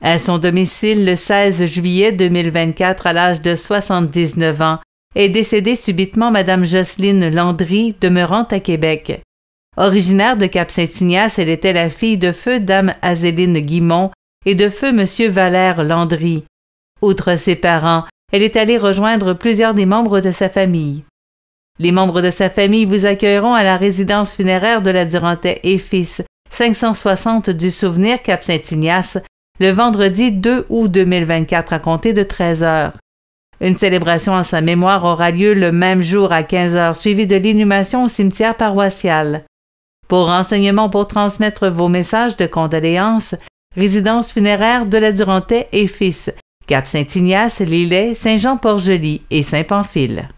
à son domicile le 16 juillet 2024 à l'âge de 79 ans, est décédée subitement Madame Jocelyne Landry, demeurant à Québec. Originaire de Cap-Saint-Ignace, elle était la fille de feu Dame Azéline Guimont et de feu Monsieur Valère Landry. Outre ses parents, elle est allée rejoindre plusieurs des membres de sa famille. Les membres de sa famille vous accueilleront à la résidence funéraire de la Durantais et Fils, 560 du Souvenir Cap-Saint-Ignace, le vendredi 2 août 2024 à compter de 13 heures. Une célébration en sa mémoire aura lieu le même jour à 15 heures, suivie de l'inhumation au cimetière paroissial. Pour renseignements pour transmettre vos messages de condoléances, résidence funéraire de la Durantais et Fils, Cap Saint-Ignace, Lillet, Saint-Jean-Port-Joli et Saint-Pamphile.